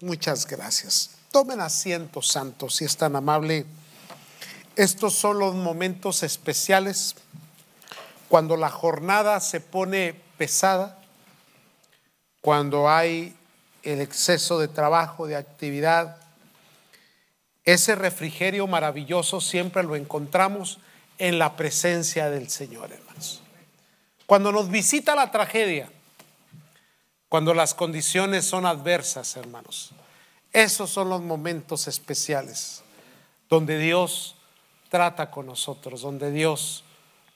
Muchas gracias. Tomen asiento, santos, si es tan amable. Estos son los momentos especiales cuando la jornada se pone pesada, cuando hay el exceso de trabajo, de actividad. Ese refrigerio maravilloso siempre lo encontramos en la presencia del Señor, hermanos. Cuando nos visita la tragedia, cuando las condiciones son adversas, hermanos. Esos son los momentos especiales donde Dios trata con nosotros, donde Dios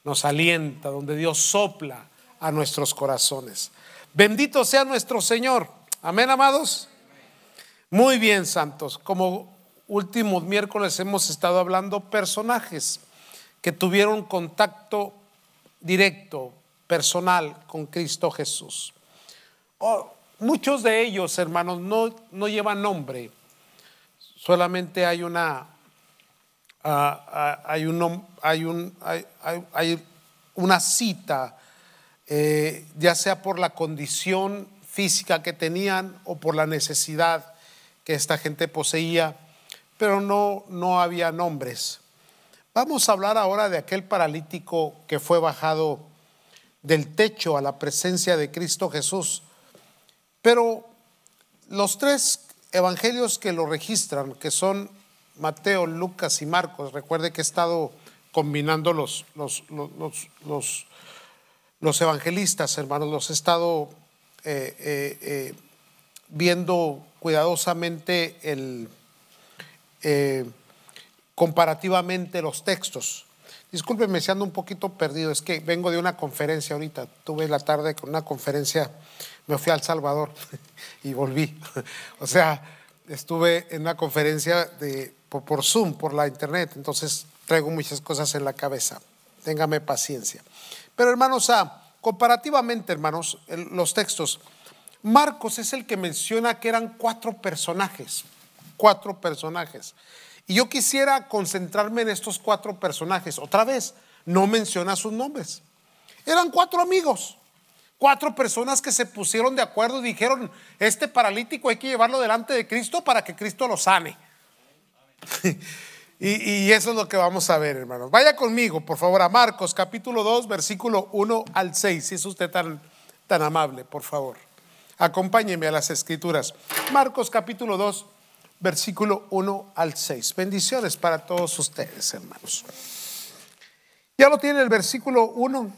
nos alienta, donde Dios sopla a nuestros corazones. Bendito sea nuestro Señor. Amén, amados. Muy bien, santos. Como últimos miércoles hemos estado hablando personajes que tuvieron contacto directo, personal, con Cristo Jesús muchos de ellos, hermanos, no, llevan nombre. Solamente hay una, ah, ah, hay, un, hay, un, hay, una cita, eh, ya sea por la condición física que tenían o por la necesidad que esta gente poseía, pero no, no había nombres. Vamos a hablar ahora de aquel paralítico que fue bajado del techo a la presencia de Cristo Jesús pero los tres evangelios que lo registran, que son Mateo, Lucas y Marcos, recuerde que he estado combinando los, los, evangelistas, hermanos, los he estado eh, eh, eh, viendo cuidadosamente el, comparativamente los textos. Disculpenme, si ando un poquito perdido, es que vengo de una conferencia ahorita, tuve la tarde con una conferencia, me fui al Salvador y volví. o sea, estuve en una conferencia de, por, Zoom, por la internet, entonces traigo muchas cosas en la cabeza, téngame paciencia. Pero hermanos, ah, comparativamente hermanos, los textos, Marcos es el que menciona que eran cuatro personajes, cuatro personajes. Y yo quisiera concentrarme en estos cuatro personajes. Otra vez, no menciona sus nombres. Eran cuatro amigos, cuatro personas que se pusieron de acuerdo y dijeron, este paralítico hay que llevarlo delante de Cristo para que Cristo lo sane. y, eso es lo que vamos a ver, hermanos. Vaya conmigo, por favor, a Marcos capítulo 2, versículo 1 al 6, si es usted tan, tan amable, por favor. Acompáñeme a las escrituras. Marcos capítulo 2, versículo 1 al 6. Bendiciones para todos ustedes, hermanos. Ya lo tiene el versículo 1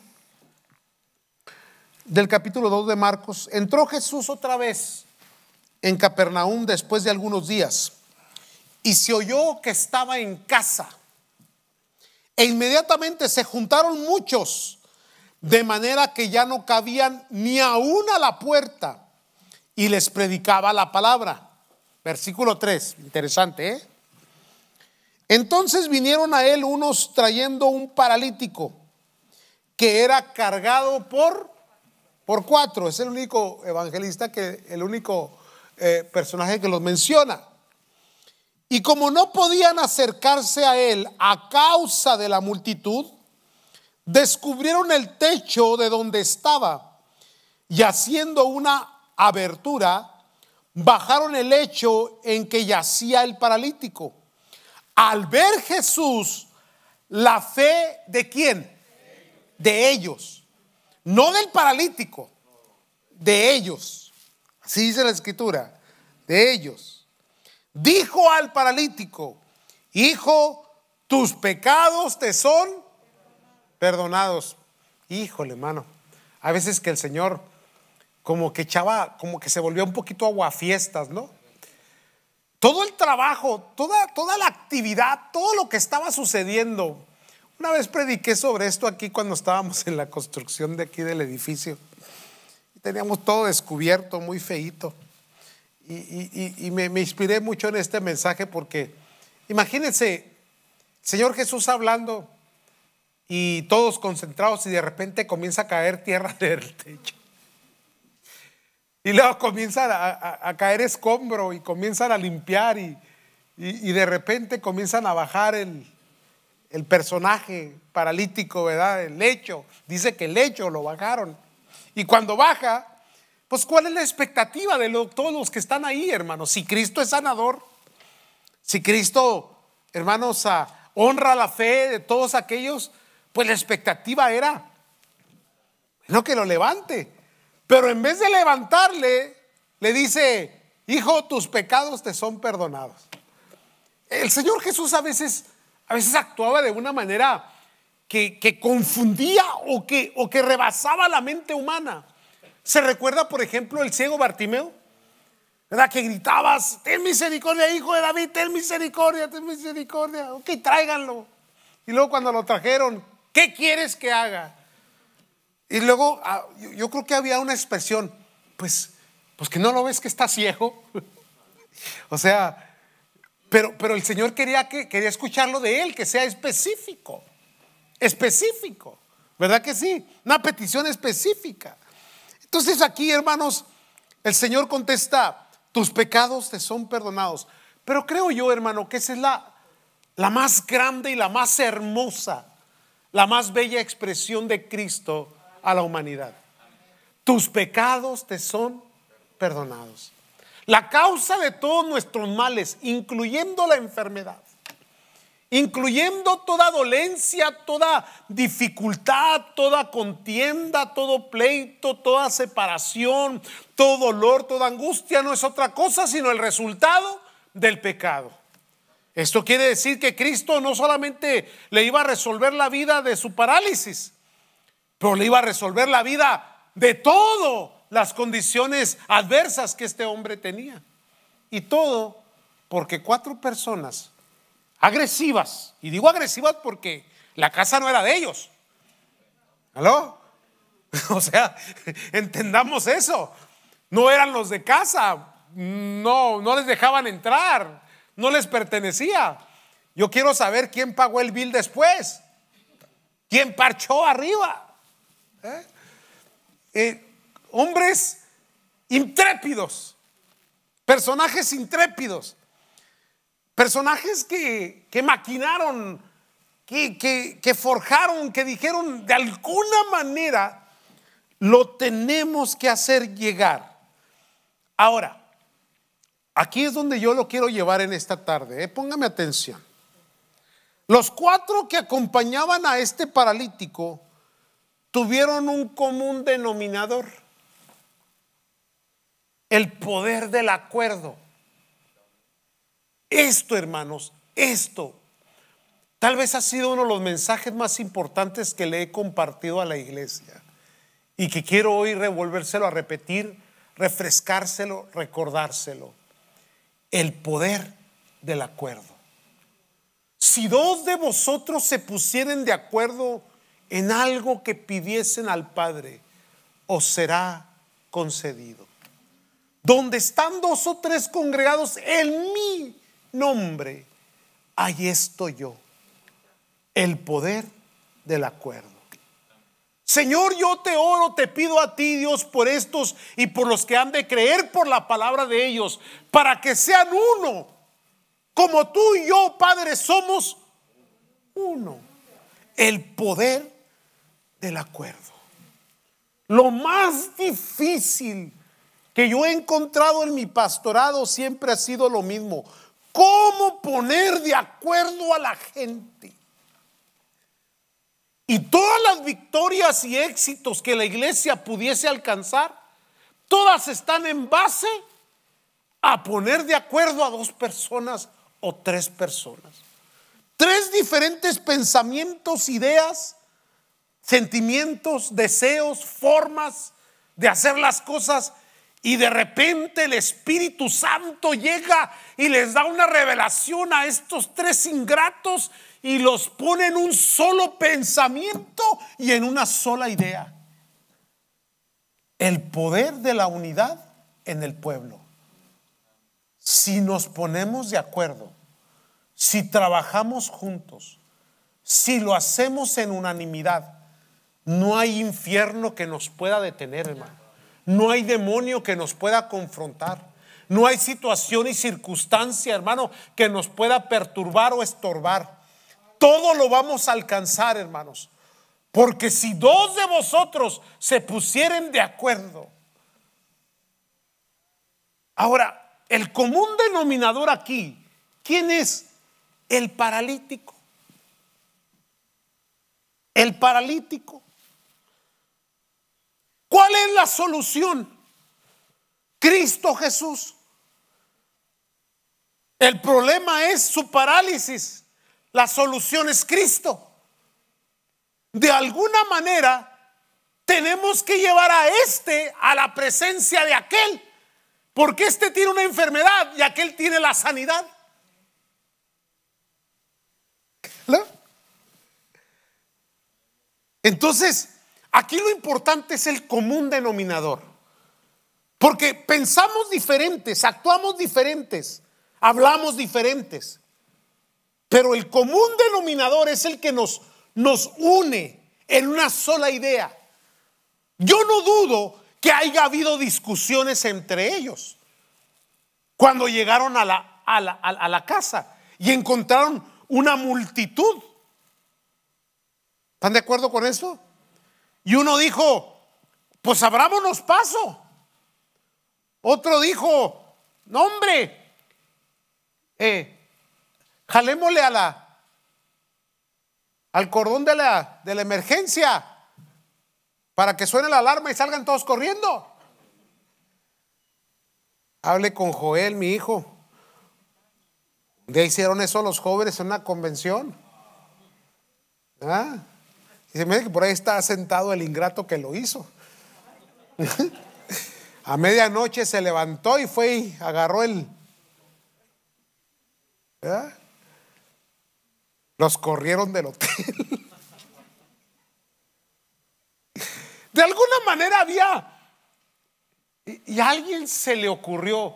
del capítulo 2 de Marcos. Entró Jesús otra vez en Capernaum después de algunos días y se oyó que estaba en casa. E inmediatamente se juntaron muchos, de manera que ya no cabían ni aún a la puerta, y les predicaba la palabra. Versículo 3, interesante, ¿eh? Entonces vinieron a él unos trayendo un paralítico que era cargado por, por cuatro. Es el único evangelista que, el único eh, personaje que los menciona. Y como no podían acercarse a él a causa de la multitud, descubrieron el techo de donde estaba y haciendo una abertura, bajaron el hecho en que yacía el paralítico. Al ver Jesús, la fe de quién? De ellos. No del paralítico, de ellos. Así dice la escritura, de ellos. Dijo al paralítico, hijo, tus pecados te son perdonados. Híjole, hermano. A veces que el Señor como que echaba, como que se volvió un poquito aguafiestas, ¿no? Todo el trabajo, toda, toda la actividad, todo lo que estaba sucediendo. Una vez prediqué sobre esto aquí cuando estábamos en la construcción de aquí del edificio. Teníamos todo descubierto, muy feíto. Y, me inspiré mucho en este mensaje porque, imagínense, Señor Jesús hablando y todos concentrados y de repente comienza a caer tierra del techo. Y luego comienzan a, caer escombro y comienzan a limpiar y, y, de repente comienzan a bajar el, personaje paralítico, ¿verdad? El lecho. Dice que el lecho lo bajaron. Y cuando baja, pues ¿cuál es la expectativa de todos los que están ahí, hermanos? Si Cristo es sanador, si Cristo, hermanos, ah, honra la fe de todos aquellos, pues la expectativa era, no que lo levante. Pero en vez de levantarle, le dice, hijo, tus pecados te son perdonados. El Señor Jesús a veces, a veces actuaba de una manera que, confundía o que, o que rebasaba la mente humana. ¿Se recuerda, por ejemplo, el ciego Bartimeo? ¿Verdad? Que gritabas, ten misericordia, hijo de David, ten misericordia, ten misericordia. Ok, tráiganlo. Y luego cuando lo trajeron, ¿qué quieres que haga? Y luego ah, yo creo que había una expresión, pues, pues que no lo ves que está ciego. o sea, pero, pero el Señor quería, que, quería escucharlo de él, que sea específico, específico, ¿verdad que sí? Una petición específica. Entonces aquí, hermanos, el Señor contesta, tus pecados te son perdonados. Pero creo yo, hermano, que esa es la, la más grande y la más hermosa, la más bella expresión de Cristo a la humanidad. Tus pecados te son perdonados. La causa de todos nuestros males, incluyendo la enfermedad, incluyendo toda dolencia, toda dificultad, toda contienda, todo pleito, toda separación, todo dolor, toda angustia, no es otra cosa sino el resultado del pecado. Esto quiere decir que Cristo no solamente le iba a resolver la vida de su parálisis, pero le iba a resolver la vida de todas las condiciones adversas que este hombre tenía. Y todo porque cuatro personas agresivas, y digo agresivas porque la casa no era de ellos. ¿Aló? O sea, entendamos eso. No eran los de casa, no, no les dejaban entrar, no les pertenecía. Yo quiero saber quién pagó el bill después, quién parchó arriba. ¿Eh? Eh, hombres intrépidos, personajes intrépidos, personajes que, maquinaron, que, que, forjaron, que dijeron de alguna manera, lo tenemos que hacer llegar. Ahora, aquí es donde yo lo quiero llevar en esta tarde, ¿eh? póngame atención. Los cuatro que acompañaban a este paralítico, tuvieron un común denominador, el poder del acuerdo. Esto, hermanos, esto tal vez ha sido uno de los mensajes más importantes que le he compartido a la iglesia y que quiero hoy revolvérselo a repetir, refrescárselo, recordárselo. El poder del acuerdo. Si dos de vosotros se pusieren de acuerdo en algo que pidiesen al Padre, os será concedido. Donde están dos o tres congregados en mi nombre, ahí estoy yo. El poder del acuerdo. Señor, yo te oro, te pido a ti, Dios, por estos y por los que han de creer por la palabra de ellos, para que sean uno, como tú y yo, Padre, somos uno. El poder del acuerdo. Lo más difícil que yo he encontrado en mi pastorado siempre ha sido lo mismo. ¿Cómo poner de acuerdo a la gente? Y todas las victorias y éxitos que la iglesia pudiese alcanzar, todas están en base a poner de acuerdo a dos personas o tres personas. Tres diferentes pensamientos, ideas sentimientos, deseos, formas de hacer las cosas y de repente el Espíritu Santo llega y les da una revelación a estos tres ingratos y los pone en un solo pensamiento y en una sola idea. El poder de la unidad en el pueblo. Si nos ponemos de acuerdo, si trabajamos juntos, si lo hacemos en unanimidad, no hay infierno que nos pueda detener, hermano. No hay demonio que nos pueda confrontar. No hay situación y circunstancia, hermano, que nos pueda perturbar o estorbar. Todo lo vamos a alcanzar, hermanos. Porque si dos de vosotros se pusieren de acuerdo. Ahora, el común denominador aquí, ¿quién es? El paralítico. El paralítico. ¿Cuál es la solución? Cristo Jesús. El problema es su parálisis. La solución es Cristo. De alguna manera tenemos que llevar a este a la presencia de aquel. Porque este tiene una enfermedad y aquel tiene la sanidad. ¿No? Entonces, Aquí lo importante es el común denominador. Porque pensamos diferentes, actuamos diferentes, hablamos diferentes. Pero el común denominador es el que nos, nos une en una sola idea. Yo no dudo que haya habido discusiones entre ellos cuando llegaron a la, a la, casa y encontraron una multitud. ¿Están de acuerdo con eso? Y uno dijo, pues abrámonos paso. Otro dijo, no hombre, eh, jalémosle a la, al cordón de la, de la emergencia para que suene la alarma y salgan todos corriendo. Hable con Joel, mi hijo. De hicieron eso los jóvenes en una convención. ¿Ah? Y se me que por ahí está sentado el ingrato que lo hizo. A medianoche se levantó y fue y agarró el. ¿verdad? Los corrieron del hotel. De alguna manera había. Y, a alguien se le ocurrió: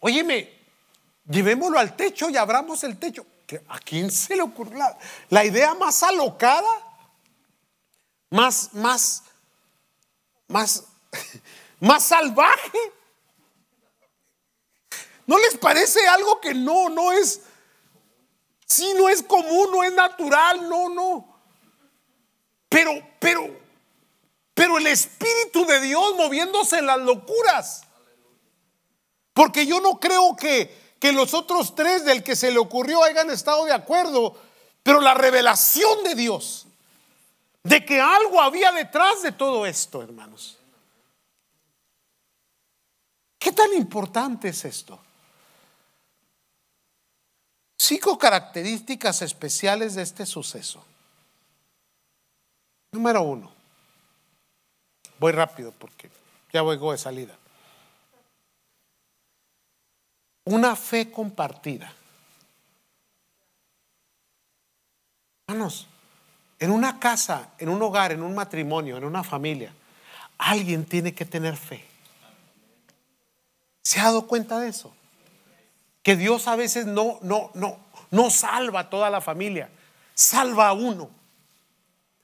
Óyeme, llevémoslo al techo y abramos el techo. ¿A quién se le ocurrió la idea más alocada? más, más, más, más salvaje. ¿No les parece algo que no, no es, Si no es común, no es natural, no, no? Pero, pero, pero el Espíritu de Dios moviéndose en las locuras. Porque yo no creo que, que los otros tres del que se le ocurrió hayan estado de acuerdo, pero la revelación de Dios de que algo había detrás de todo esto, hermanos. ¿Qué tan importante es esto? Cinco características especiales de este suceso. Número uno. Voy rápido porque ya voy de salida. Una fe compartida. Hermanos, en una casa, en un hogar, en un matrimonio, en una familia, alguien tiene que tener fe. ¿Se ha dado cuenta de eso? Que Dios a veces no, no, no, no salva a toda la familia, salva a uno,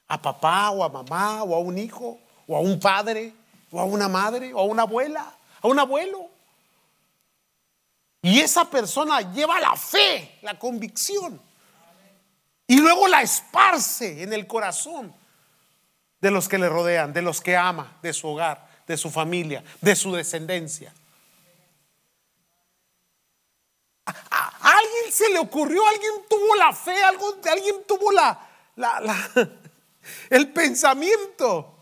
a papá o a mamá o a un hijo o a un padre o a una madre o a una abuela, a un abuelo. Y esa persona lleva la fe, la convicción y luego la esparce en el corazón de los que le rodean, de los que ama, de su hogar, de su familia, de su descendencia. ¿A alguien se le ocurrió, alguien tuvo la fe, alguien tuvo la, el pensamiento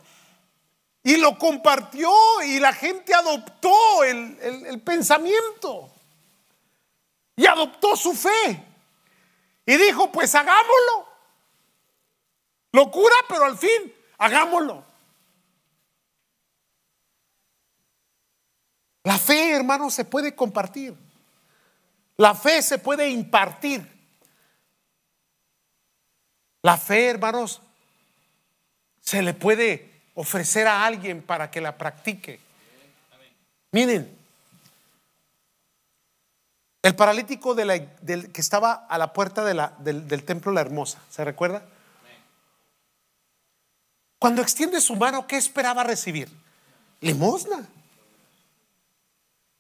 y lo compartió y la gente adoptó el pensamiento y adoptó su fe. Y dijo, pues hagámoslo. Locura, pero al fin, hagámoslo. La fe, hermanos, se puede compartir. La fe se puede impartir. La fe, hermanos, se le puede ofrecer a alguien para que la practique. Miren, el paralítico del, que estaba a la puerta del, del templo La Hermosa, ¿se recuerda? Cuando extiende su mano, ¿qué esperaba recibir? Limosna.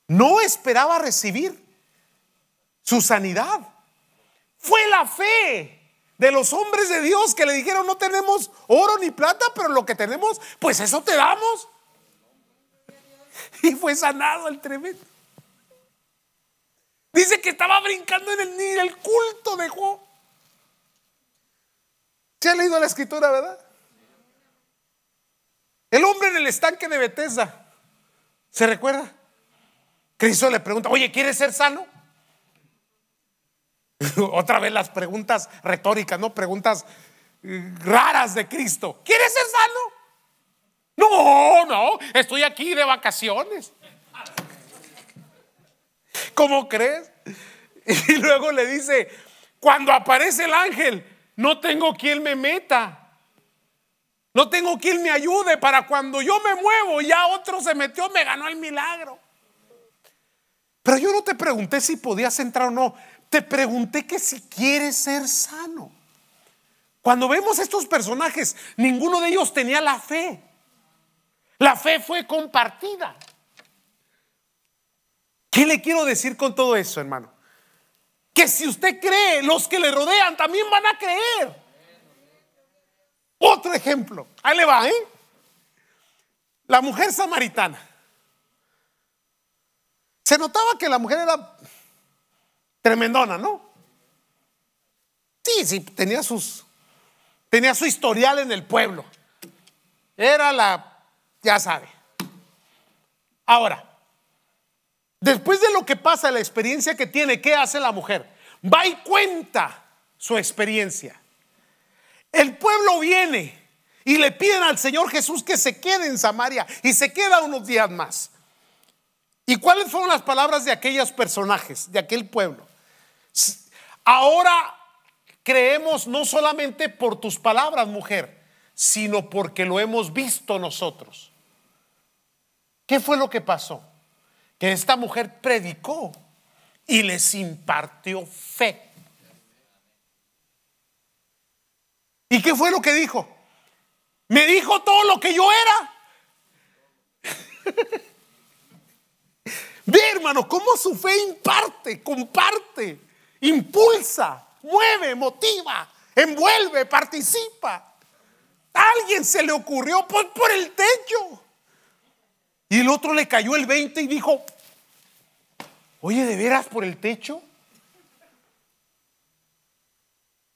No esperaba recibir su sanidad. Fue la fe de los hombres de Dios que le dijeron, no tenemos oro ni plata, pero lo que tenemos, pues eso te damos. Y fue sanado el tremendo. Dice que estaba brincando en el, el culto de Juan. ¿Se ha leído la escritura, verdad? El hombre en el estanque de Betesda ¿Se recuerda? Cristo le pregunta, oye, ¿quieres ser sano? Otra vez las preguntas retóricas, ¿no? Preguntas eh, raras de Cristo. ¿Quieres ser sano? No, no, estoy aquí de vacaciones. ¿Cómo crees? Y luego le dice, cuando aparece el ángel, no tengo quien me meta. No tengo quien me ayude para cuando yo me muevo, ya otro se metió, me ganó el milagro. Pero yo no te pregunté si podías entrar o no, te pregunté que si quieres ser sano. Cuando vemos estos personajes, ninguno de ellos tenía la fe. La fe fue compartida. ¿Qué le quiero decir con todo eso, hermano? Que si usted cree, los que le rodean también van a creer. Otro ejemplo, ahí le va, ¿eh? La mujer samaritana. Se notaba que la mujer era tremendona, ¿no? Sí, sí, tenía sus tenía su historial en el pueblo. Era la, ya sabe. Ahora, Después de lo que pasa, la experiencia que tiene, ¿qué hace la mujer? Va y cuenta su experiencia. El pueblo viene y le piden al Señor Jesús que se quede en Samaria y se queda unos días más. ¿Y cuáles fueron las palabras de aquellos personajes, de aquel pueblo? Ahora creemos no solamente por tus palabras, mujer, sino porque lo hemos visto nosotros. ¿Qué fue lo que pasó? que esta mujer predicó y les impartió fe. ¿Y qué fue lo que dijo? Me dijo todo lo que yo era. Ve, hermano, cómo su fe imparte, comparte, impulsa, mueve, motiva, envuelve, participa. alguien se le ocurrió por, pues, por el techo. Y el otro le cayó el 20 y dijo, Oye, ¿de veras por el techo?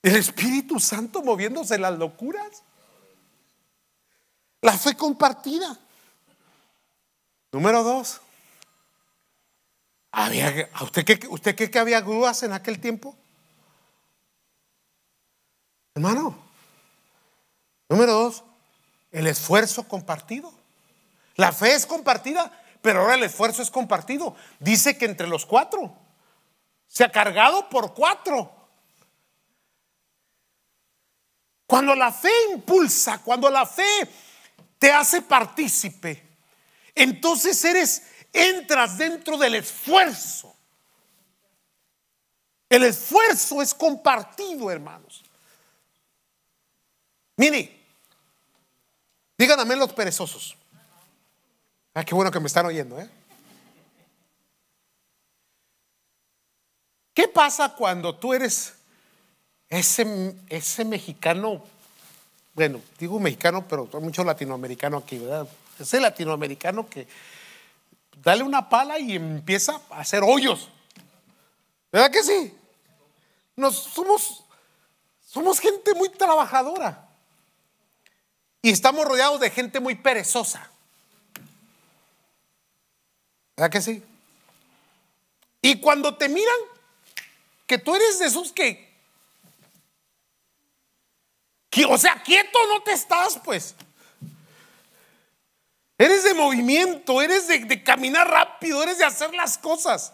El Espíritu Santo moviéndose las locuras. La fe compartida. Número dos. ¿Había, ¿Usted cree usted que había grúas en aquel tiempo? Hermano. Número dos, el esfuerzo compartido. La fe es compartida pero ahora el esfuerzo es compartido. Dice que entre los cuatro. Se ha cargado por cuatro. Cuando la fe impulsa, cuando la fe te hace partícipe, entonces eres, entras dentro del esfuerzo. El esfuerzo es compartido, hermanos. Mire, díganme los perezosos. Ah, qué bueno que me están oyendo, ¿eh? ¿Qué pasa cuando tú eres ese, ese mexicano? Bueno, digo mexicano, pero hay mucho latinoamericano aquí, ¿verdad? Ese latinoamericano que dale una pala y empieza a hacer hoyos. ¿Verdad que sí? Nos somos, somos gente muy trabajadora. Y estamos rodeados de gente muy perezosa. ¿Verdad que sí? Y cuando te miran, que tú eres de esos que, que o sea, quieto no te estás, pues. Eres de movimiento, eres de caminar rápido, eres de hacer las cosas.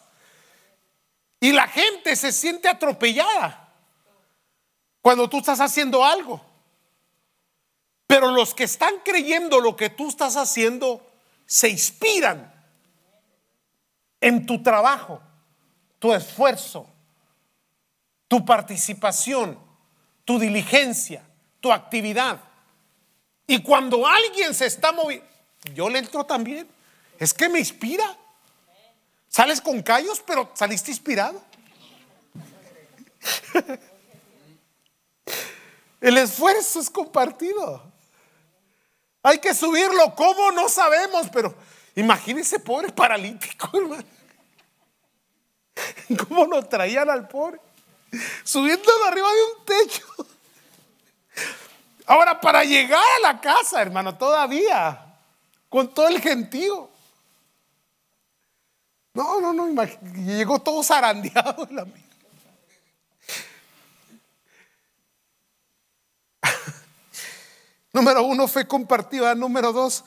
Y la gente se siente atropellada cuando tú estás haciendo algo. Pero los que están creyendo lo que tú estás haciendo se inspiran en tu trabajo, tu esfuerzo, tu participación, tu diligencia, tu actividad. Y cuando alguien se está moviendo, yo le entro también. Es que me inspira. Sales con callos, pero saliste inspirado. El esfuerzo es compartido. Hay que subirlo. ¿Cómo? No sabemos, pero Imagínense, pobre paralítico, hermano. ¿Cómo lo traían al pobre? Subiéndolo arriba de un techo. Ahora, para llegar a la casa, hermano, todavía, con todo el gentío. No, no, no, llegó todo zarandeado el Número uno fue compartida. Número dos,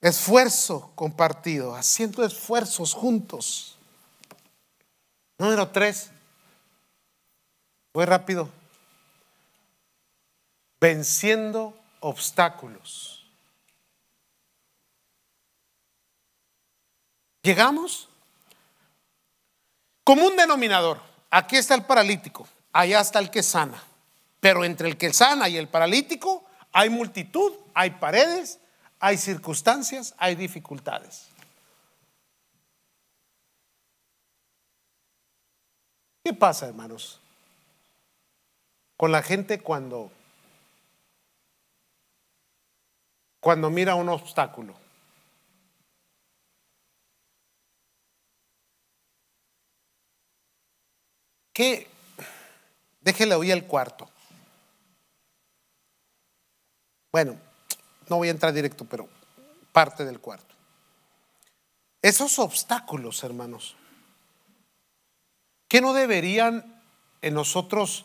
Esfuerzo compartido, haciendo esfuerzos juntos. Número tres, voy rápido, venciendo obstáculos. Llegamos como un denominador. Aquí está el paralítico, allá está el que sana. Pero entre el que sana y el paralítico hay multitud, hay paredes, hay circunstancias, hay dificultades. ¿Qué pasa, hermanos? Con la gente cuando cuando mira un obstáculo. ¿Qué? Déjele oír el cuarto. Bueno, no voy a entrar directo, pero parte del cuarto. Esos obstáculos, hermanos, que no deberían en nosotros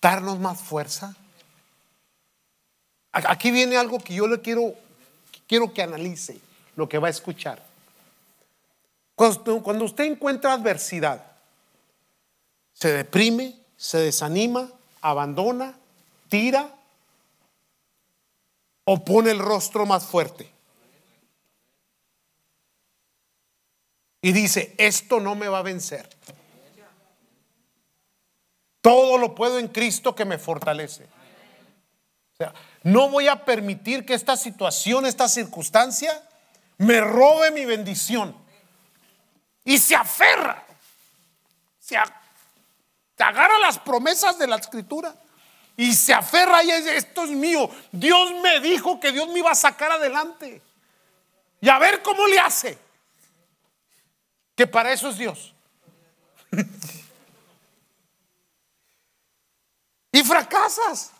darnos más fuerza. Aquí viene algo que yo le quiero, quiero que analice lo que va a escuchar. Cuando, cuando usted encuentra adversidad, se deprime, se desanima, abandona, tira, o pone el rostro más fuerte. Y dice, esto no me va a vencer. Todo lo puedo en Cristo que me fortalece. O sea, no voy a permitir que esta situación, esta circunstancia, me robe mi bendición. Y se aferra. Se agarra las promesas de la escritura y se aferra y dice, esto es mío. Dios me dijo que Dios me iba a sacar adelante. Y a ver cómo le hace. Que para eso es Dios. y fracasas.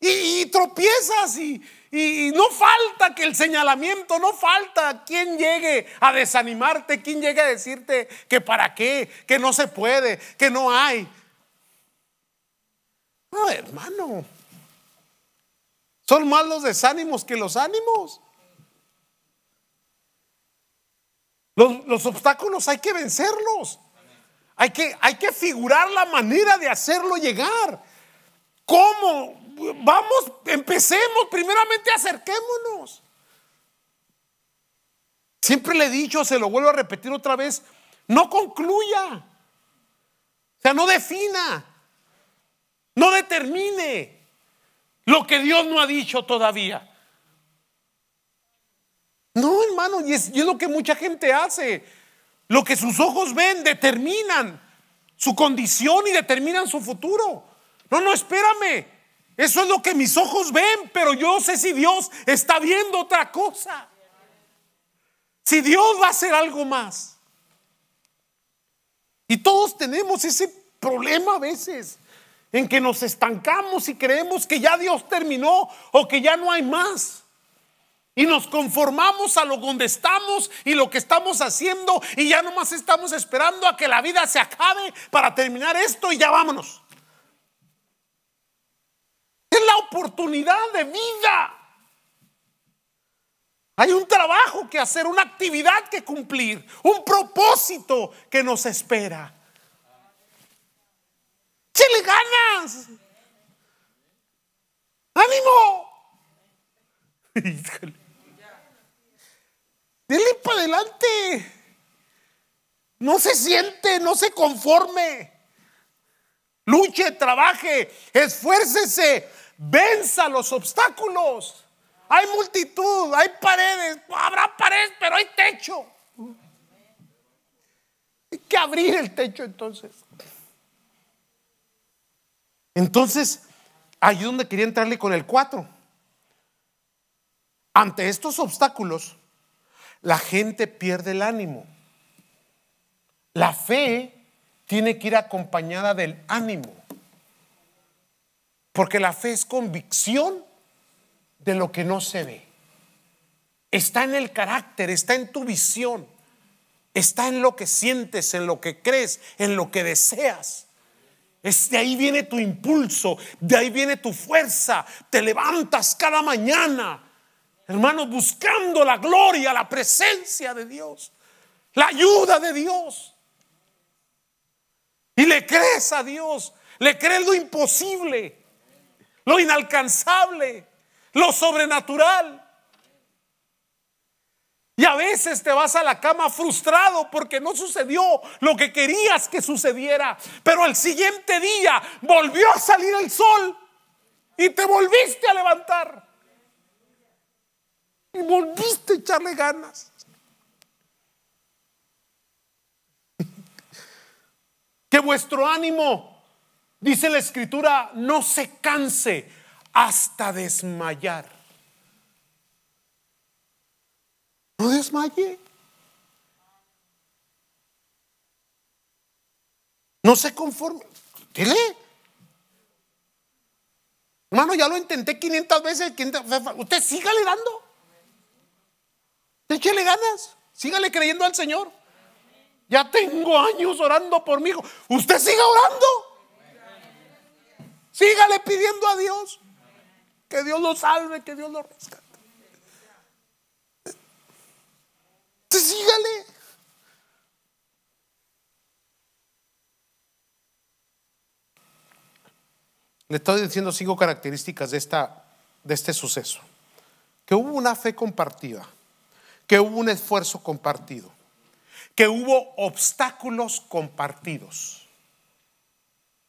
Y, tropiezas y, y, no falta que el señalamiento, no falta quien llegue a desanimarte, quien llegue a decirte que para qué, que no se puede, que no hay, no, hermano. Son más los desánimos que los ánimos. Los, obstáculos hay que vencerlos. Hay que, hay que figurar la manera de hacerlo llegar. ¿Cómo? Vamos, empecemos, primeramente acerquémonos. Siempre le he dicho, se lo vuelvo a repetir otra vez, no concluya. O sea, no defina. No determine lo que Dios no ha dicho todavía. No, hermano, y es, lo que mucha gente hace. Lo que sus ojos ven determinan su condición y determinan su futuro. No, no, espérame. Eso es lo que mis ojos ven, pero yo sé si Dios está viendo otra cosa. Si Dios va a hacer algo más. Y todos tenemos ese problema a veces en que nos estancamos y creemos que ya Dios terminó o que ya no hay más. Y nos conformamos a lo donde estamos y lo que estamos haciendo y ya nomás estamos esperando a que la vida se acabe para terminar esto y ya vámonos. Es la oportunidad de vida. Hay un trabajo que hacer, una actividad que cumplir, un propósito que nos espera le ganas! ¡Ánimo! Dele para adelante. No se siente, no se conforme. Luche, trabaje, esfuércese, venza los obstáculos. Hay multitud, hay paredes, habrá paredes, pero hay techo. Hay que abrir el techo entonces. Entonces, ahí es donde quería entrarle con el 4. Ante estos obstáculos, la gente pierde el ánimo. La fe tiene que ir acompañada del ánimo. Porque la fe es convicción de lo que no se ve. Está en el carácter, está en tu visión, está en lo que sientes, en lo que crees, en lo que deseas de ahí viene tu impulso, de ahí viene tu fuerza. Te levantas cada mañana, hermanos, buscando la gloria, la presencia de Dios, la ayuda de Dios. Y le crees a Dios, le crees lo imposible, lo inalcanzable, lo sobrenatural. Y a veces te vas a la cama frustrado porque no sucedió lo que querías que sucediera. Pero al siguiente día volvió a salir el sol y te volviste a levantar. Y volviste a echarle ganas. Que vuestro ánimo, dice la escritura, no se canse hasta desmayar. ¿No desmaye. No se conforme. Dile. Hermano, ya lo intenté 500 veces. 500, usted sígale dando. Échele ganas. Sígale creyendo al Señor. Ya tengo años orando por mi hijo. Usted siga orando. Sígale pidiendo a Dios. Que Dios lo salve, que Dios lo rescate. sígale. Le estoy diciendo cinco características de, esta, de este suceso. Que hubo una fe compartida, que hubo un esfuerzo compartido, que hubo obstáculos compartidos.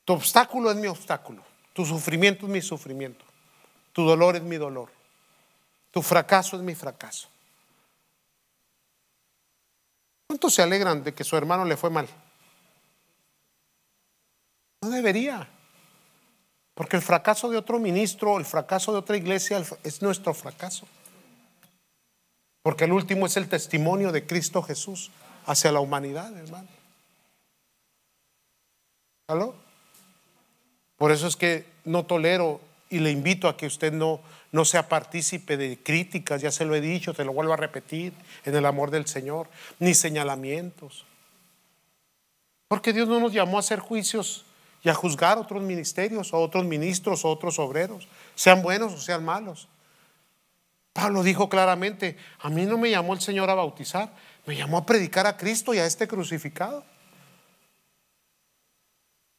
Tu obstáculo es mi obstáculo, tu sufrimiento es mi sufrimiento, tu dolor es mi dolor, tu fracaso es mi fracaso. ¿Cuántos se alegran de que su hermano le fue mal? No debería. Porque el fracaso de otro ministro, el fracaso de otra iglesia es nuestro fracaso. Porque el último es el testimonio de Cristo Jesús hacia la humanidad, hermano. ¿Aló? Por eso es que no tolero y le invito a que usted no no sea partícipe de críticas, ya se lo he dicho, te lo vuelvo a repetir, en el amor del Señor, ni señalamientos. Porque Dios no nos llamó a hacer juicios y a juzgar otros ministerios, o otros ministros, otros obreros, sean buenos o sean malos. Pablo dijo claramente, a mí no me llamó el Señor a bautizar, me llamó a predicar a Cristo y a este crucificado.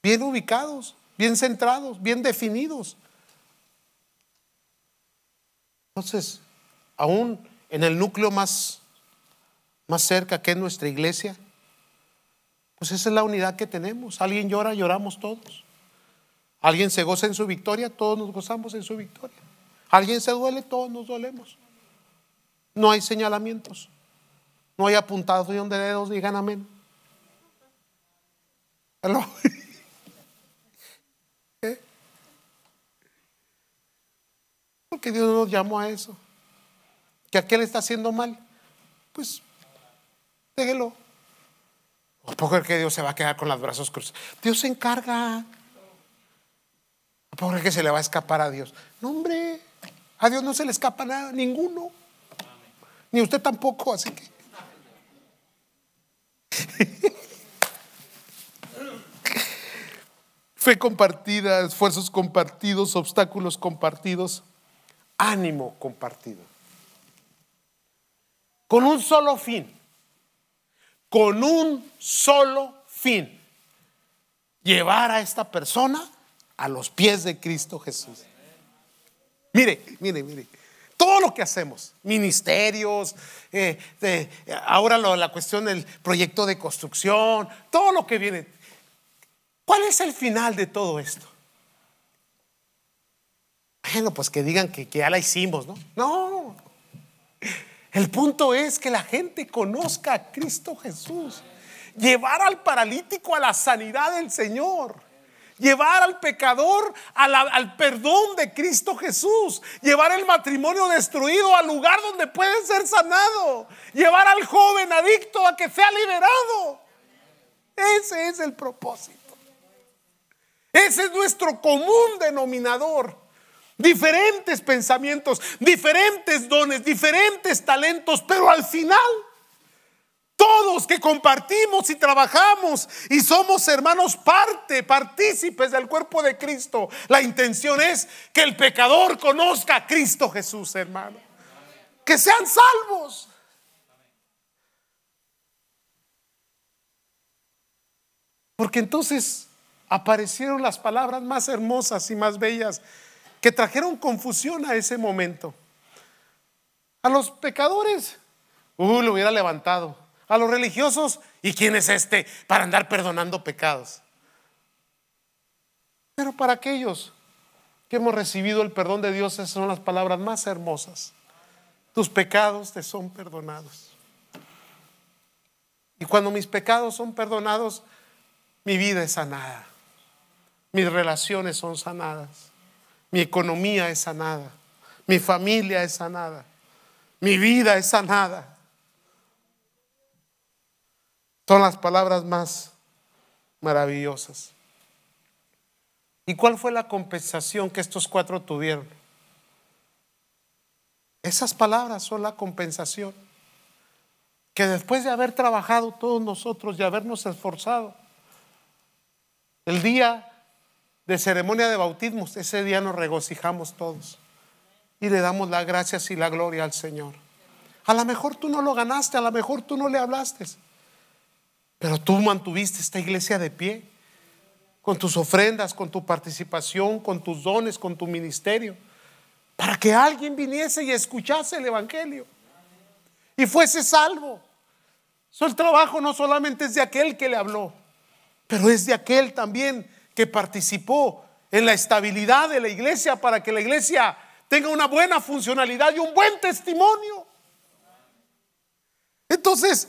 Bien ubicados, bien centrados, bien definidos. Entonces, aún en el núcleo más, más cerca que es nuestra iglesia, pues esa es la unidad que tenemos. Alguien llora, lloramos todos. Alguien se goza en su victoria, todos nos gozamos en su victoria. Alguien se duele, todos nos dolemos. No hay señalamientos. No hay apuntados de dedos, digan amén. Porque Dios nos llamó a eso. Que le está haciendo mal. Pues déjelo. ¿Por poco que Dios se va a quedar con las brazos cruzados? Dios se encarga. Porque poco que se le va a escapar a Dios? No, hombre. A Dios no se le escapa nada, ninguno. Ni usted tampoco, así que. Fe compartida, esfuerzos compartidos, obstáculos compartidos ánimo compartido. Con un solo fin. Con un solo fin. Llevar a esta persona a los pies de Cristo Jesús. Mire, mire, mire. Todo lo que hacemos, ministerios, eh, ahora la cuestión del proyecto de construcción, todo lo que viene. ¿Cuál es el final de todo esto? Bueno, pues que digan que, ya la hicimos, ¿no? No. El punto es que la gente conozca a Cristo Jesús. Llevar al paralítico a la sanidad del Señor. Llevar al pecador al, al perdón de Cristo Jesús. Llevar el matrimonio destruido al lugar donde puede ser sanado. Llevar al joven adicto a que sea liberado. Ese es el propósito. Ese es nuestro común denominador diferentes pensamientos, diferentes dones, diferentes talentos, pero al final todos que compartimos y trabajamos y somos hermanos parte, partícipes del cuerpo de Cristo. La intención es que el pecador conozca a Cristo Jesús, hermano. Que sean salvos. Porque entonces aparecieron las palabras más hermosas y más bellas que trajeron confusión a ese momento. A los pecadores, uh, lo hubiera levantado. A los religiosos, ¿y quién es este para andar perdonando pecados? Pero para aquellos que hemos recibido el perdón de Dios, esas son las palabras más hermosas. Tus pecados te son perdonados. Y cuando mis pecados son perdonados, mi vida es sanada. Mis relaciones son sanadas. Mi economía es sanada. Mi familia es sanada. Mi vida es sanada. Son las palabras más maravillosas. ¿Y cuál fue la compensación que estos cuatro tuvieron? Esas palabras son la compensación. Que después de haber trabajado todos nosotros y habernos esforzado, el día de ceremonia de bautismos, ese día nos regocijamos todos y le damos las gracias y la gloria al Señor. A lo mejor tú no lo ganaste, a lo mejor tú no le hablaste, pero tú mantuviste esta iglesia de pie, con tus ofrendas, con tu participación, con tus dones, con tu ministerio, para que alguien viniese y escuchase el Evangelio y fuese salvo. Eso el trabajo no solamente es de aquel que le habló, pero es de aquel también que participó en la estabilidad de la iglesia para que la iglesia tenga una buena funcionalidad y un buen testimonio. Entonces,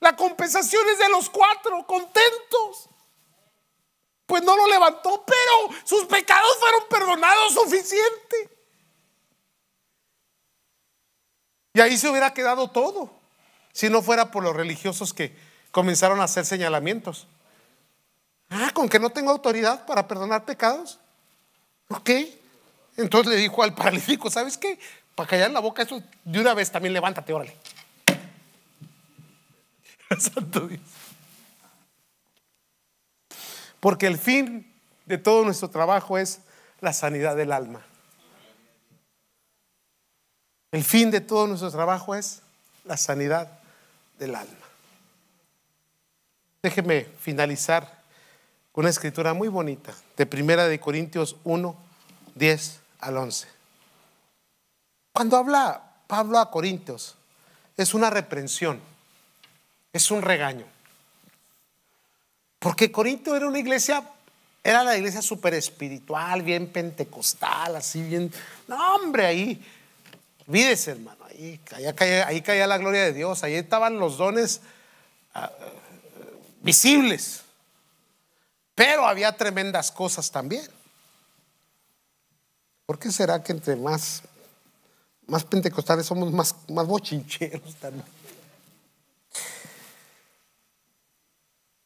la compensación es de los cuatro, contentos. Pues no lo levantó, pero sus pecados fueron perdonados suficiente. Y ahí se hubiera quedado todo, si no fuera por los religiosos que comenzaron a hacer señalamientos. Ah, con que no tengo autoridad para perdonar pecados. Ok. Entonces le dijo al paralítico, ¿sabes qué? Para callar la boca, eso de una vez también levántate, órale. Santo Dios. Porque el fin de todo nuestro trabajo es la sanidad del alma. El fin de todo nuestro trabajo es la sanidad del alma. Déjeme finalizar una escritura muy bonita, de Primera de Corintios 1, 10 al 11. Cuando habla Pablo a Corintios, es una reprensión, es un regaño. Porque Corinto era una iglesia, era la iglesia súper espiritual, bien pentecostal, así bien. No, hombre, ahí, olvídese, hermano, ahí, ahí, caía, la gloria de Dios, ahí estaban los dones ah, ah, visibles. Pero había tremendas cosas también. ¿Por qué será que entre más, más pentecostales somos más, más bochincheros también?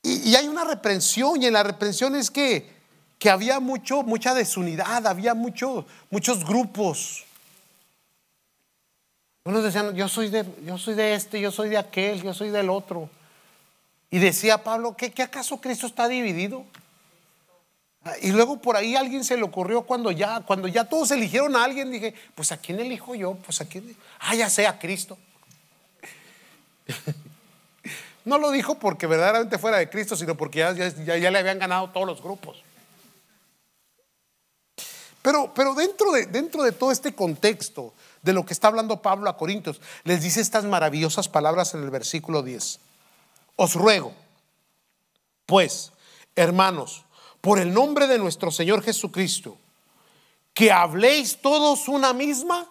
Y, hay una reprensión, y en la reprensión es que, había mucho, mucha desunidad, había mucho, muchos grupos. Unos decían, yo soy, de, yo soy de este, yo soy de aquel, yo soy del otro. Y decía Pablo, qué acaso Cristo está dividido? Y luego por ahí alguien se le ocurrió cuando ya, cuando ya todos eligieron a alguien, dije, pues a quién elijo yo, pues a quién. Ah, ya sea Cristo. No lo dijo porque verdaderamente fuera de Cristo, sino porque ya, ya, le habían ganado todos los grupos. Pero, pero dentro, de, dentro de todo este contexto de lo que está hablando Pablo a Corintios, les dice estas maravillosas palabras en el versículo 10. Os ruego, pues, hermanos, por el nombre de nuestro Señor Jesucristo, que habléis todos una misma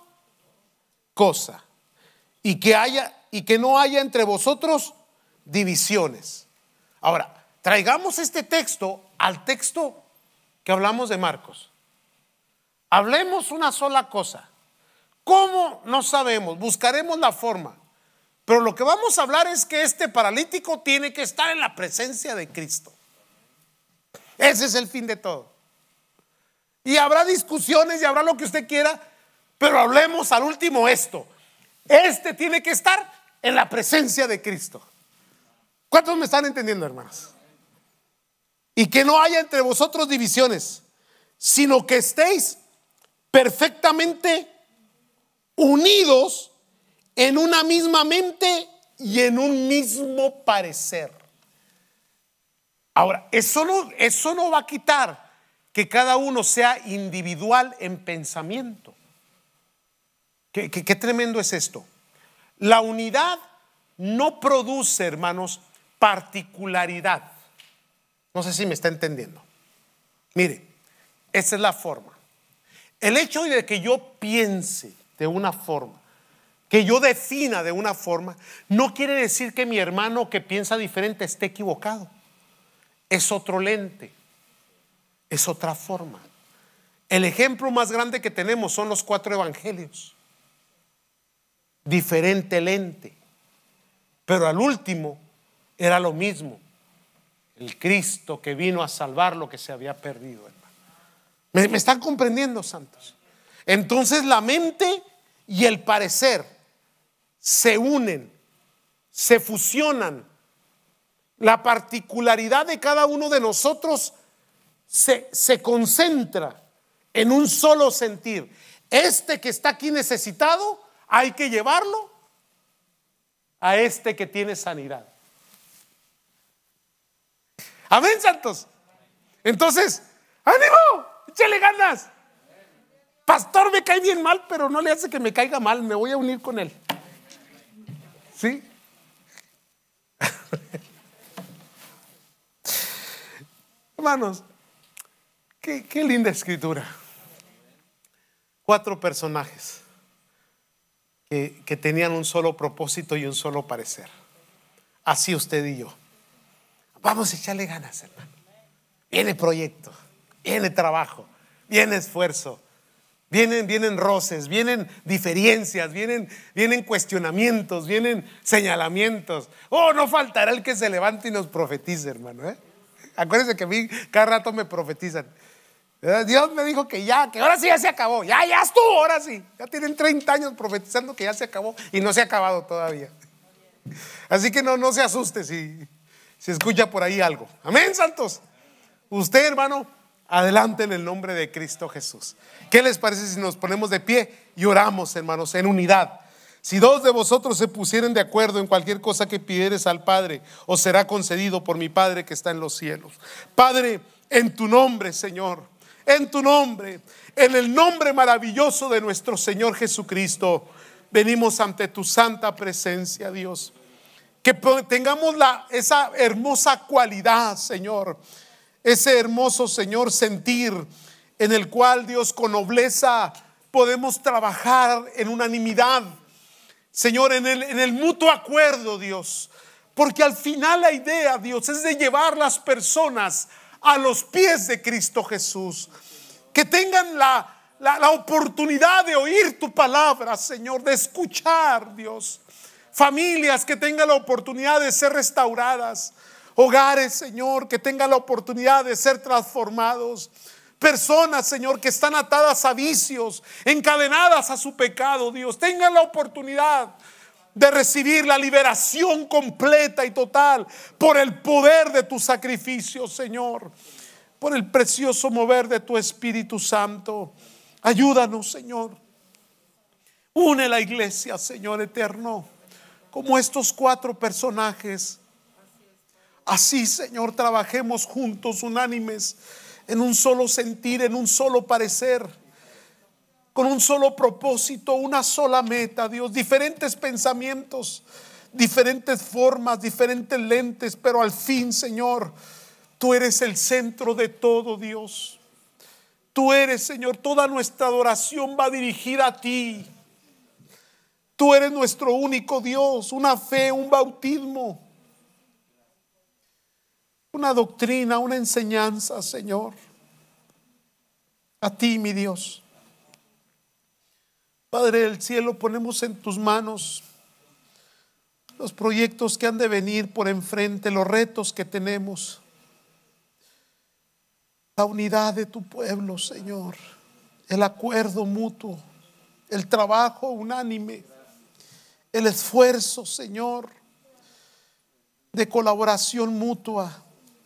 cosa y que haya y que no haya entre vosotros divisiones. Ahora, traigamos este texto al texto que hablamos de Marcos. Hablemos una sola cosa. ¿Cómo? No sabemos. Buscaremos la forma. Pero lo que vamos a hablar es que este paralítico tiene que estar en la presencia de Cristo. Ese es el fin de todo. Y habrá discusiones y habrá lo que usted quiera, pero hablemos al último esto. Este tiene que estar en la presencia de Cristo. ¿Cuántos me están entendiendo, hermanos Y que no haya entre vosotros divisiones, sino que estéis perfectamente unidos en una misma mente y en un mismo parecer. Ahora, eso no, va a quitar que cada uno sea individual en pensamiento. Qué, qué tremendo es esto. La unidad no produce, hermanos, particularidad. No sé si me está entendiendo. Mire, esa es la forma. El hecho de que yo piense de una forma, que yo defina de una forma, no quiere decir que mi hermano que piensa diferente esté equivocado es otro lente, es otra forma. El ejemplo más grande que tenemos son los cuatro evangelios. Diferente lente. Pero al último era lo mismo. El Cristo que vino a salvar lo que se había perdido, ¿Me, me están comprendiendo, santos? Entonces la mente y el parecer se unen, se fusionan la particularidad de cada uno de nosotros se, concentra en un solo sentir. Este que está aquí necesitado, hay que llevarlo a este que tiene sanidad. Amén, santos. Entonces, ánimo, échale ganas. Pastor, me cae bien mal, pero no le hace que me caiga mal, me voy a unir con él. ¿Sí? Hermanos, qué, linda escritura. Cuatro personajes que, tenían un solo propósito y un solo parecer. Así usted y yo. Vamos a echarle ganas, hermano. Viene proyecto, viene trabajo, viene esfuerzo. Vienen, vienen roces, vienen diferencias, vienen, vienen cuestionamientos, vienen señalamientos. Oh, no faltará el que se levante y nos profetice, hermano. ¿eh? Acuérdense que a mí cada rato me profetizan. Dios me dijo que ya, que ahora sí ya se acabó. Ya, ya estuvo, ahora sí. Ya tienen 30 años profetizando que ya se acabó y no se ha acabado todavía. Así que no, no se asuste si, si escucha por ahí algo. Amén, santos. Usted, hermano, adelante en el nombre de Cristo Jesús. ¿Qué les parece si nos ponemos de pie y oramos, hermanos, en unidad? Si dos de vosotros se pusieren de acuerdo en cualquier cosa que pidieres al Padre, os será concedido por mi Padre que está en los cielos. Padre, en tu nombre, Señor, en tu nombre, en el nombre maravilloso de nuestro Señor Jesucristo, venimos ante tu santa presencia, Dios. Que tengamos la, esa hermosa cualidad, Señor, ese hermoso, Señor, sentir en el cual, Dios, con nobleza podemos trabajar en unanimidad Señor, en el, mutuo acuerdo, Dios. Porque al final la idea, Dios, es de llevar las personas a los pies de Cristo Jesús. Que tengan la, la, oportunidad de oír tu palabra, Señor, de escuchar, Dios. Familias que tengan la oportunidad de ser restauradas. Hogares, Señor, que tengan la oportunidad de ser transformados. Personas, Señor, que están atadas a vicios, encadenadas a su pecado, Dios. Tengan la oportunidad de recibir la liberación completa y total por el poder de tu sacrificio, Señor. Por el precioso mover de tu Espíritu Santo. Ayúdanos, Señor. Une la iglesia, Señor eterno, como estos cuatro personajes. Así, Señor, trabajemos juntos, unánimes en un solo sentir, en un solo parecer, con un solo propósito, una sola meta, Dios, diferentes pensamientos, diferentes formas, diferentes lentes, pero al fin, Señor, tú eres el centro de todo, Dios. Tú eres, Señor, toda nuestra adoración va dirigida a ti. Tú eres nuestro único Dios, una fe, un bautismo una doctrina, una enseñanza, Señor. A ti, mi Dios. Padre del cielo, ponemos en tus manos los proyectos que han de venir por enfrente, los retos que tenemos, la unidad de tu pueblo, Señor, el acuerdo mutuo, el trabajo unánime, el esfuerzo, Señor, de colaboración mutua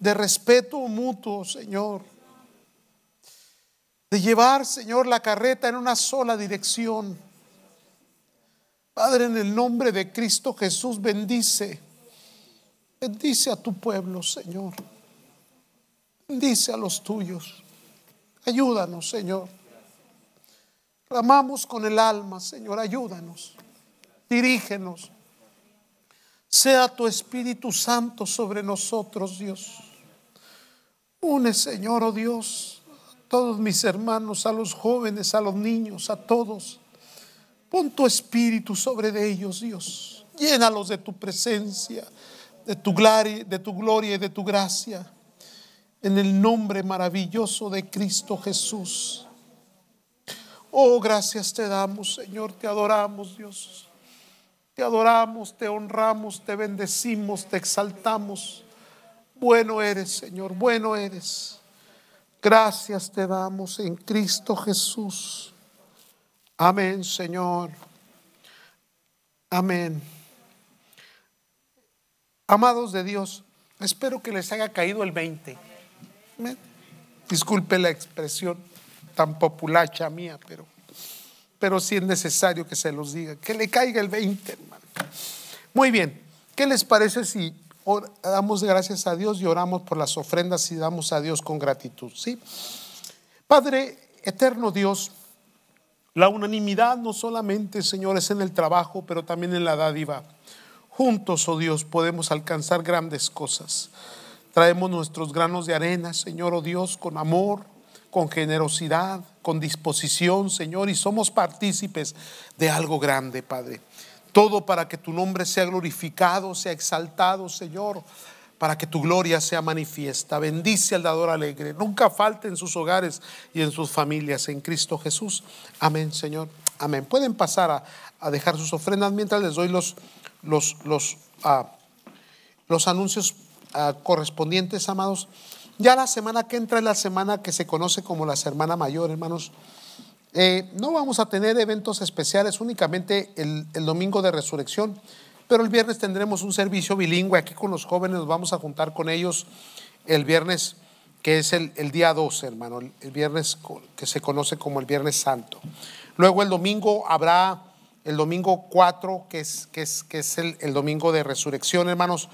de respeto mutuo, Señor. De llevar, Señor, la carreta en una sola dirección. Padre, en el nombre de Cristo Jesús, bendice. Bendice a tu pueblo, Señor. Bendice a los tuyos. Ayúdanos, Señor. Ramamos con el alma, Señor. Ayúdanos. Dirígenos. Sea tu Espíritu Santo sobre nosotros, Dios. Une, Señor, oh Dios, a todos mis hermanos, a los jóvenes, a los niños, a todos. Pon tu espíritu sobre de ellos, Dios. Llénalos de tu presencia, de tu gloria, de tu gloria y de tu gracia. En el nombre maravilloso de Cristo Jesús. Oh, gracias te damos, Señor, te adoramos, Dios. Te adoramos, te honramos, te bendecimos, te exaltamos. Bueno eres, Señor, bueno eres. Gracias te damos en Cristo Jesús. Amén, Señor. Amén. Amados de Dios, espero que les haya caído el 20. Disculpe la expresión tan populacha mía, pero, pero sí es necesario que se los diga. Que le caiga el 20, hermano. Muy bien, ¿qué les parece si damos gracias a Dios y oramos por las ofrendas y damos a Dios con gratitud. ¿sí? Padre eterno Dios, la unanimidad no solamente, Señor, es en el trabajo, pero también en la dádiva. Juntos, oh Dios, podemos alcanzar grandes cosas. Traemos nuestros granos de arena, Señor, oh Dios, con amor, con generosidad, con disposición, Señor, y somos partícipes de algo grande, Padre. Todo para que tu nombre sea glorificado, sea exaltado, Señor, para que tu gloria sea manifiesta. Bendice al dador alegre. Nunca falte en sus hogares y en sus familias, en Cristo Jesús. Amén, Señor. Amén. Pueden pasar a, dejar sus ofrendas mientras les doy los, los, los, ah, los anuncios ah, correspondientes, amados. Ya la semana que entra es la semana que se conoce como la semana mayor, hermanos. Eh, no vamos a tener eventos especiales únicamente el, domingo de resurrección, pero el viernes tendremos un servicio bilingüe aquí con los jóvenes, nos vamos a juntar con ellos el viernes, que es el, día 12, hermano, el viernes que se conoce como el Viernes Santo. Luego el domingo habrá el domingo 4, que es, que es, que es el, el, domingo de resurrección, hermanos.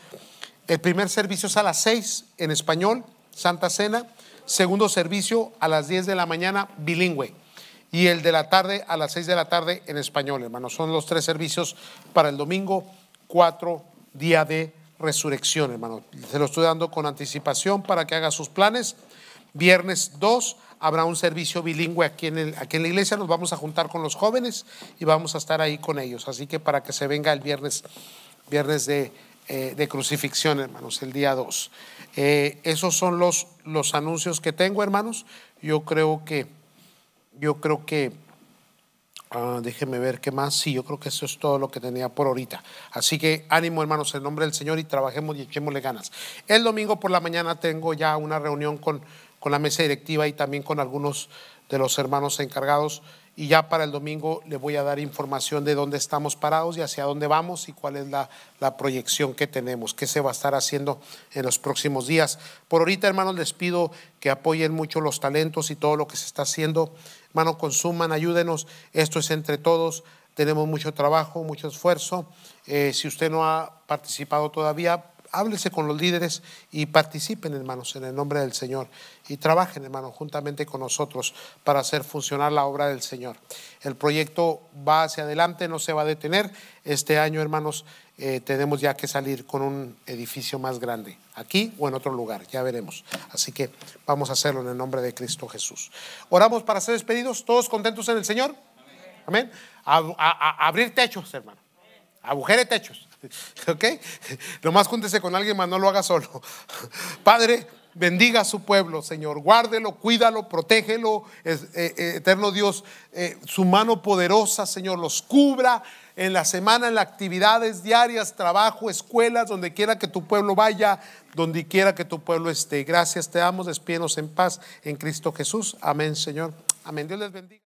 El primer servicio es a las 6 en español, Santa Cena. Segundo servicio a las 10 de la mañana, bilingüe y el de la tarde a las seis de la tarde en español, hermanos. Son los tres servicios para el domingo 4, día de resurrección, hermanos. Se lo estoy dando con anticipación para que haga sus planes. Viernes 2 habrá un servicio bilingüe aquí en, aquí en la iglesia. Nos vamos a juntar con los jóvenes y vamos a estar ahí con ellos. Así que para que se venga el viernes, viernes de, eh, crucifixión, hermanos, el día 2. Eh, esos son los, los anuncios que tengo, hermanos. Yo creo que yo creo que, ah, déjeme ver qué más, sí, yo creo que eso es todo lo que tenía por ahorita. Así que ánimo hermanos, en nombre del Señor y trabajemos y echémosle ganas. El domingo por la mañana tengo ya una reunión con, con la mesa directiva y también con algunos de los hermanos encargados y ya para el domingo le voy a dar información de dónde estamos parados y hacia dónde vamos y cuál es la, proyección que tenemos, qué se va a estar haciendo en los próximos días. Por ahorita, hermanos, les pido que apoyen mucho los talentos y todo lo que se está haciendo. Hermano, consuman, ayúdenos. Esto es entre todos. Tenemos mucho trabajo, mucho esfuerzo. Eh, si usted no ha participado todavía, háblese con los líderes y participen, hermanos, en el nombre del Señor. Y trabajen, hermanos, juntamente con nosotros para hacer funcionar la obra del Señor. El proyecto va hacia adelante, no se va a detener. Este año, hermanos, eh, tenemos ya que salir con un edificio más grande, aquí o en otro lugar, ya veremos. Así que vamos a hacerlo en el nombre de Cristo Jesús. Oramos para ser despedidos, todos contentos en el Señor. Amén. A, abrir techos, hermano. Agujere techos. ¿Ok? más júntese con alguien más, no lo haga solo. Padre, bendiga a su pueblo, Señor. Guárdelo, cuídalo, protégelo, eh, eh, eterno Dios. Eh, su mano poderosa, Señor, los cubra en la semana, en las actividades diarias, trabajo, escuelas, donde quiera que tu pueblo vaya, donde quiera que tu pueblo esté. Gracias, te damos, despídenos en paz en Cristo Jesús. Amén, Señor. Amén. Dios les bendiga.